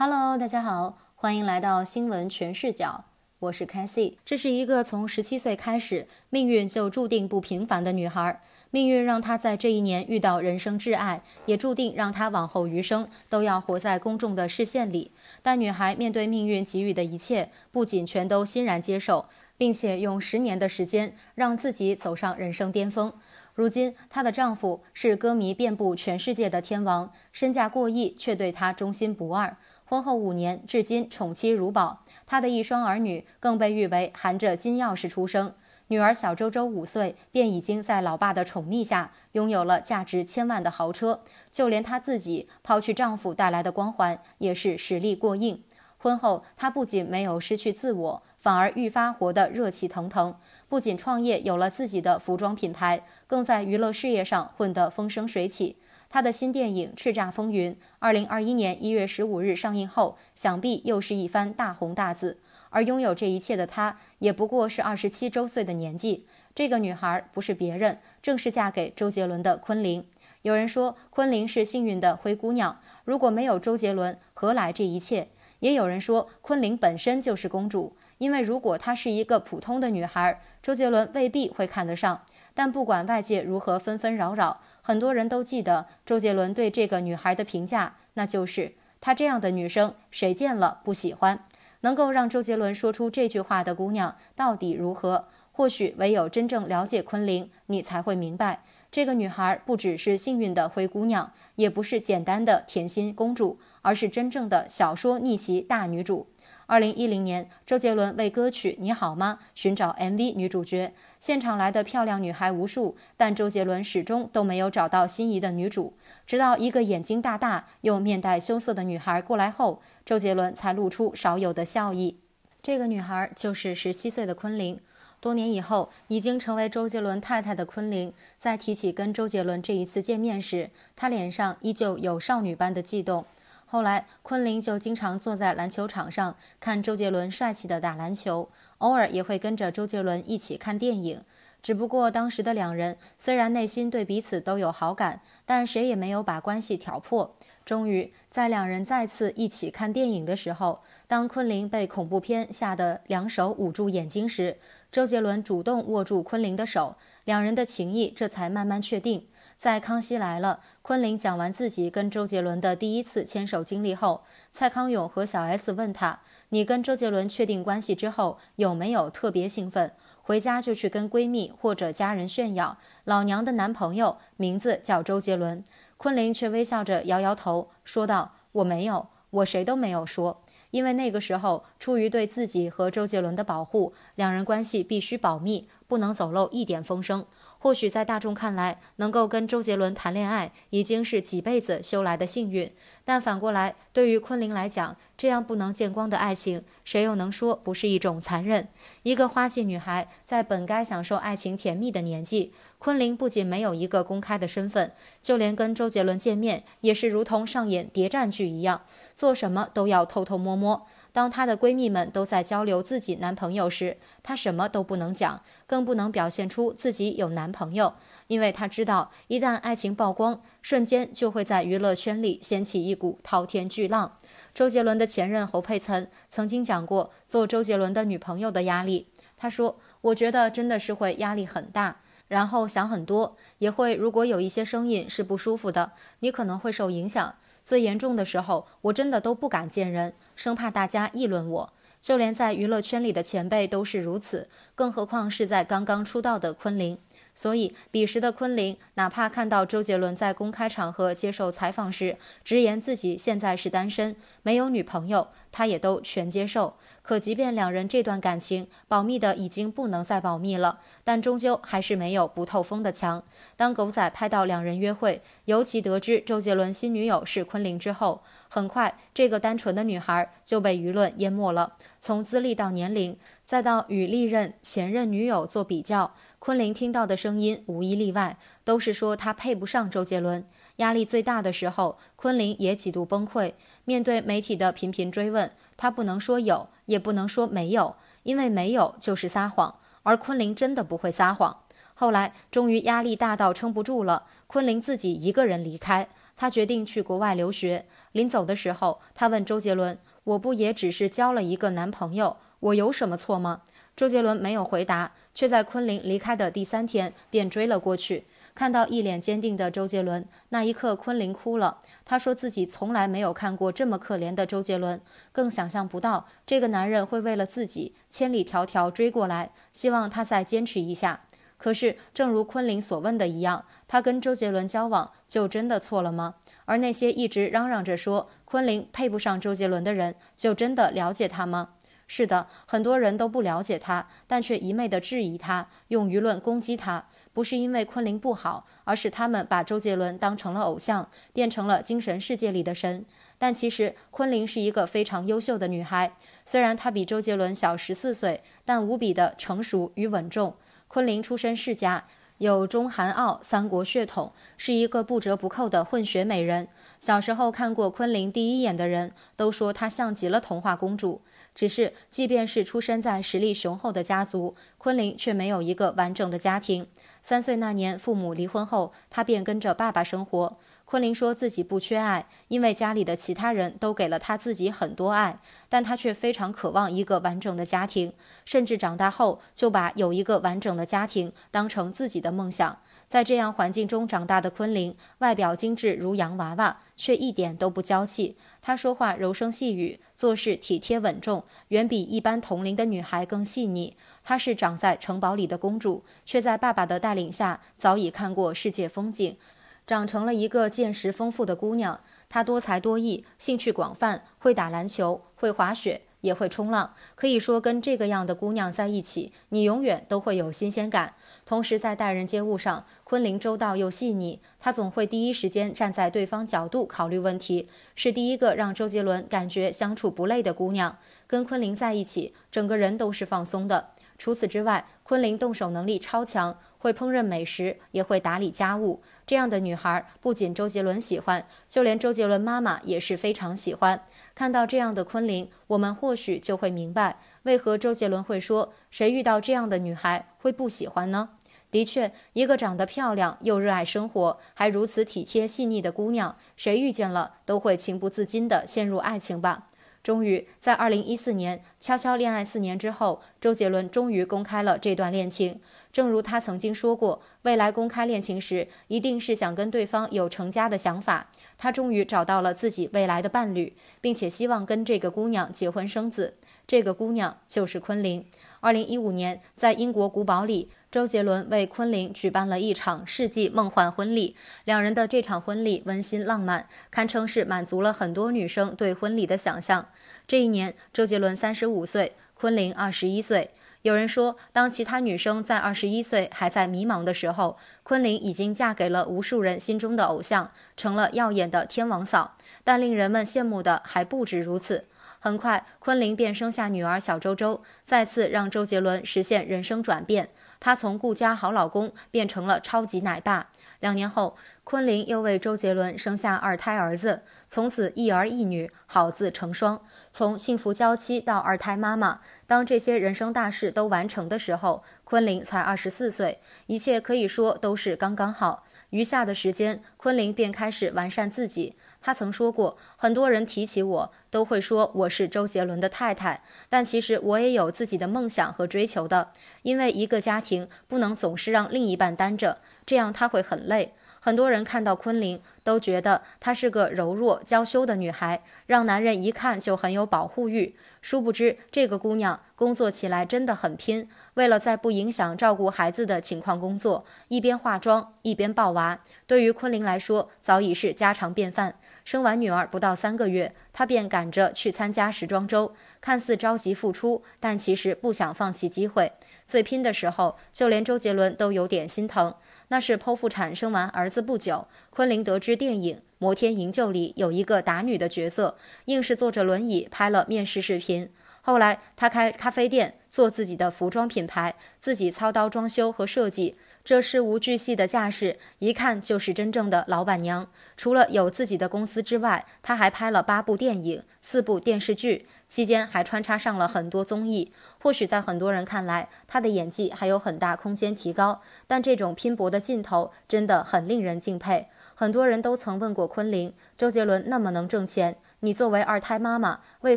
Hello，大家好，欢迎来到新闻全视角，我是 c a t h y 这是一个从十七岁开始，命运就注定不平凡的女孩。命运让她在这一年遇到人生挚爱，也注定让她往后余生都要活在公众的视线里。但女孩面对命运给予的一切，不仅全都欣然接受，并且用十年的时间让自己走上人生巅峰。如今，她的丈夫是歌迷遍布全世界的天王，身价过亿，却对她忠心不二。婚后五年，至今宠妻如宝。他的一双儿女更被誉为含着金钥匙出生。女儿小周周五岁便已经在老爸的宠溺下拥有了价值千万的豪车。就连她自己，抛去丈夫带来的光环，也是实力过硬。婚后，她不仅没有失去自我，反而愈发活得热气腾腾。不仅创业有了自己的服装品牌，更在娱乐事业上混得风生水起。他的新电影《叱咤风云》，二零二一年一月十五日上映后，想必又是一番大红大紫。而拥有这一切的他，也不过是二十七周岁的年纪。这个女孩不是别人，正是嫁给周杰伦的昆凌。有人说，昆凌是幸运的灰姑娘，如果没有周杰伦，何来这一切？也有人说，昆凌本身就是公主，因为如果她是一个普通的女孩，周杰伦未必会看得上。但不管外界如何纷纷扰扰，很多人都记得周杰伦对这个女孩的评价，那就是她这样的女生谁见了不喜欢？能够让周杰伦说出这句话的姑娘到底如何？或许唯有真正了解昆凌，你才会明白，这个女孩不只是幸运的灰姑娘，也不是简单的甜心公主，而是真正的小说逆袭大女主。二零一零年，周杰伦为歌曲《你好吗》寻找 MV 女主角。现场来的漂亮女孩无数，但周杰伦始终都没有找到心仪的女主。直到一个眼睛大大又面带羞涩的女孩过来后，周杰伦才露出少有的笑意。这个女孩就是十七岁的昆凌。多年以后，已经成为周杰伦太太的昆凌，在提起跟周杰伦这一次见面时，她脸上依旧有少女般的悸动。后来，昆凌就经常坐在篮球场上看周杰伦帅气的打篮球，偶尔也会跟着周杰伦一起看电影。只不过，当时的两人虽然内心对彼此都有好感，但谁也没有把关系挑破。终于，在两人再次一起看电影的时候，当昆凌被恐怖片吓得两手捂住眼睛时，周杰伦主动握住昆凌的手，两人的情谊这才慢慢确定。在康熙来了，昆凌讲完自己跟周杰伦的第一次牵手经历后，蔡康永和小 S 问他：“你跟周杰伦确定关系之后，有没有特别兴奋？回家就去跟闺蜜或者家人炫耀，老娘的男朋友名字叫周杰伦？”昆凌却微笑着摇摇头，说道：“我没有，我谁都没有说，因为那个时候出于对自己和周杰伦的保护，两人关系必须保密，不能走漏一点风声。”或许在大众看来，能够跟周杰伦谈恋爱已经是几辈子修来的幸运，但反过来，对于昆凌来讲，这样不能见光的爱情，谁又能说不是一种残忍？一个花季女孩在本该享受爱情甜蜜的年纪，昆凌不仅没有一个公开的身份，就连跟周杰伦见面，也是如同上演谍战剧一样，做什么都要偷偷摸摸。当她的闺蜜们都在交流自己男朋友时，她什么都不能讲，更不能表现出自己有男朋友，因为她知道，一旦爱情曝光，瞬间就会在娱乐圈里掀起一股滔天巨浪。周杰伦的前任侯佩岑曾经讲过做周杰伦的女朋友的压力，她说：“我觉得真的是会压力很大，然后想很多，也会如果有一些声音是不舒服的，你可能会受影响。最严重的时候，我真的都不敢见人。”生怕大家议论我，就连在娱乐圈里的前辈都是如此，更何况是在刚刚出道的昆凌。所以，彼时的昆凌，哪怕看到周杰伦在公开场合接受采访时直言自己现在是单身，没有女朋友，他也都全接受。可，即便两人这段感情保密的已经不能再保密了，但终究还是没有不透风的墙。当狗仔拍到两人约会，尤其得知周杰伦新女友是昆凌之后，很快这个单纯的女孩就被舆论淹没了。从资历到年龄，再到与历任前任女友做比较，昆凌听到的声音无一例外都是说她配不上周杰伦。压力最大的时候，昆凌也几度崩溃。面对媒体的频频追问，她不能说有，也不能说没有，因为没有就是撒谎，而昆凌真的不会撒谎。后来终于压力大到撑不住了，昆凌自己一个人离开，她决定去国外留学。临走的时候，她问周杰伦。我不也只是交了一个男朋友，我有什么错吗？周杰伦没有回答，却在昆凌离开的第三天便追了过去。看到一脸坚定的周杰伦，那一刻，昆凌哭了。她说自己从来没有看过这么可怜的周杰伦，更想象不到这个男人会为了自己千里迢迢追过来。希望他再坚持一下。可是，正如昆凌所问的一样，他跟周杰伦交往就真的错了吗？而那些一直嚷嚷着说。昆凌配不上周杰伦的人，就真的了解他吗？是的，很多人都不了解他，但却一昧的质疑他，用舆论攻击他。不是因为昆凌不好，而是他们把周杰伦当成了偶像，变成了精神世界里的神。但其实，昆凌是一个非常优秀的女孩。虽然她比周杰伦小十四岁，但无比的成熟与稳重。昆凌出身世家，有中韩澳三国血统，是一个不折不扣的混血美人。小时候看过昆凌第一眼的人都说她像极了童话公主。只是，即便是出生在实力雄厚的家族，昆凌却没有一个完整的家庭。三岁那年，父母离婚后，她便跟着爸爸生活。昆凌说自己不缺爱，因为家里的其他人都给了她自己很多爱，但她却非常渴望一个完整的家庭，甚至长大后就把有一个完整的家庭当成自己的梦想。在这样环境中长大的昆凌，外表精致如洋娃娃，却一点都不娇气。她说话柔声细语，做事体贴稳重，远比一般同龄的女孩更细腻。她是长在城堡里的公主，却在爸爸的带领下早已看过世界风景，长成了一个见识丰富的姑娘。她多才多艺，兴趣广泛，会打篮球，会滑雪。也会冲浪，可以说跟这个样的姑娘在一起，你永远都会有新鲜感。同时在待人接物上，昆凌周到又细腻，她总会第一时间站在对方角度考虑问题，是第一个让周杰伦感觉相处不累的姑娘。跟昆凌在一起，整个人都是放松的。除此之外，昆凌动手能力超强，会烹饪美食，也会打理家务。这样的女孩，不仅周杰伦喜欢，就连周杰伦妈妈也是非常喜欢。看到这样的昆凌，我们或许就会明白，为何周杰伦会说“谁遇到这样的女孩会不喜欢呢？”的确，一个长得漂亮又热爱生活，还如此体贴细腻的姑娘，谁遇见了都会情不自禁地陷入爱情吧。终于在二零一四年悄悄恋爱四年之后，周杰伦终于公开了这段恋情。正如他曾经说过，未来公开恋情时，一定是想跟对方有成家的想法。他终于找到了自己未来的伴侣，并且希望跟这个姑娘结婚生子。这个姑娘就是昆凌。二零一五年，在英国古堡里，周杰伦为昆凌举办了一场世纪梦幻婚礼。两人的这场婚礼温馨浪漫，堪称是满足了很多女生对婚礼的想象。这一年，周杰伦三十五岁，昆凌二十一岁。有人说，当其他女生在二十一岁还在迷茫的时候，昆凌已经嫁给了无数人心中的偶像，成了耀眼的天王嫂。但令人们羡慕的还不止如此。很快，昆凌便生下女儿小周周，再次让周杰伦实现人生转变。她从顾家好老公变成了超级奶爸。两年后，昆凌又为周杰伦生下二胎儿子。从此一儿一女，好字成双。从幸福娇妻到二胎妈妈，当这些人生大事都完成的时候，昆凌才二十四岁，一切可以说都是刚刚好。余下的时间，昆凌便开始完善自己。她曾说过，很多人提起我，都会说我是周杰伦的太太，但其实我也有自己的梦想和追求的。因为一个家庭不能总是让另一半担着，这样他会很累。很多人看到昆凌都觉得她是个柔弱娇羞的女孩，让男人一看就很有保护欲。殊不知，这个姑娘工作起来真的很拼。为了在不影响照顾孩子的情况工作，一边化妆一边抱娃，对于昆凌来说早已是家常便饭。生完女儿不到三个月，她便赶着去参加时装周。看似着急复出，但其实不想放弃机会。最拼的时候，就连周杰伦都有点心疼。那是剖腹产，生完儿子不久，昆凌得知电影《摩天营救》里有一个打女的角色，硬是坐着轮椅拍了面试视频。后来，她开咖啡店，做自己的服装品牌，自己操刀装修和设计。这事无巨细的架势，一看就是真正的老板娘。除了有自己的公司之外，她还拍了八部电影、四部电视剧，期间还穿插上了很多综艺。或许在很多人看来，她的演技还有很大空间提高，但这种拼搏的劲头真的很令人敬佩。很多人都曾问过昆凌，周杰伦那么能挣钱。你作为二胎妈妈，为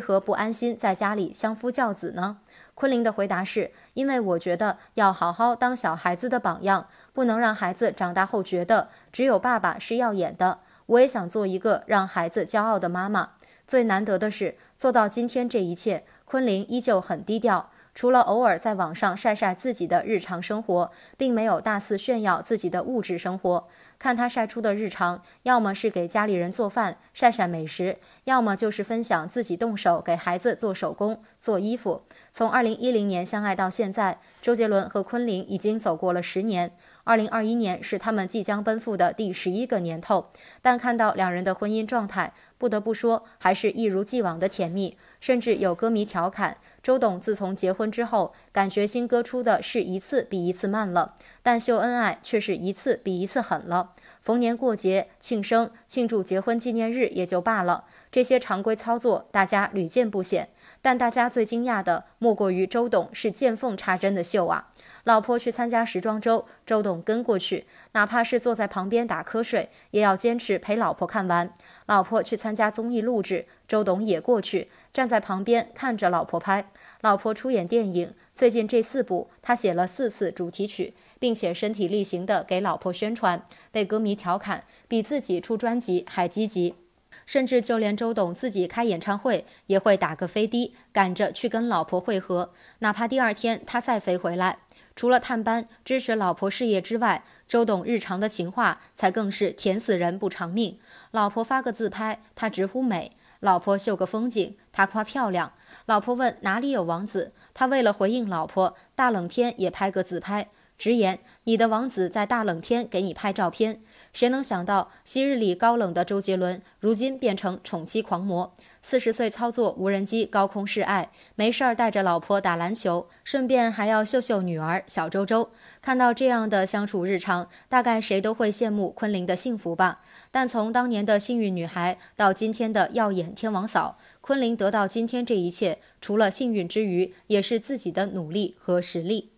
何不安心在家里相夫教子呢？昆凌的回答是：因为我觉得要好好当小孩子的榜样，不能让孩子长大后觉得只有爸爸是耀眼的。我也想做一个让孩子骄傲的妈妈。最难得的是，做到今天这一切，昆凌依旧很低调，除了偶尔在网上晒晒自己的日常生活，并没有大肆炫耀自己的物质生活。看他晒出的日常，要么是给家里人做饭、晒晒美食，要么就是分享自己动手给孩子做手工、做衣服。从二零一零年相爱到现在，周杰伦和昆凌已经走过了十年。二零二一年是他们即将奔赴的第十一个年头，但看到两人的婚姻状态，不得不说，还是一如既往的甜蜜，甚至有歌迷调侃。周董自从结婚之后，感觉新歌出的是一次比一次慢了，但秀恩爱却是一次比一次狠了。逢年过节、庆生、庆祝结婚纪念日也就罢了，这些常规操作大家屡见不鲜。但大家最惊讶的莫过于周董是见缝插针的秀啊。老婆去参加时装周，周董跟过去，哪怕是坐在旁边打瞌睡，也要坚持陪老婆看完。老婆去参加综艺录制，周董也过去，站在旁边看着老婆拍。老婆出演电影，最近这四部，他写了四次主题曲，并且身体力行的给老婆宣传，被歌迷调侃比自己出专辑还积极。甚至就连周董自己开演唱会，也会打个飞的，赶着去跟老婆会合，哪怕第二天他再飞回来。除了探班支持老婆事业之外，周董日常的情话才更是甜死人不偿命。老婆发个自拍，他直呼美；老婆秀个风景，他夸漂亮；老婆问哪里有王子，他为了回应老婆，大冷天也拍个自拍，直言你的王子在大冷天给你拍照片。谁能想到昔日里高冷的周杰伦，如今变成宠妻狂魔？四十岁操作无人机高空示爱，没事儿带着老婆打篮球，顺便还要秀秀女儿小周周。看到这样的相处日常，大概谁都会羡慕昆凌的幸福吧？但从当年的幸运女孩到今天的耀眼天王嫂，昆凌得到今天这一切，除了幸运之余，也是自己的努力和实力。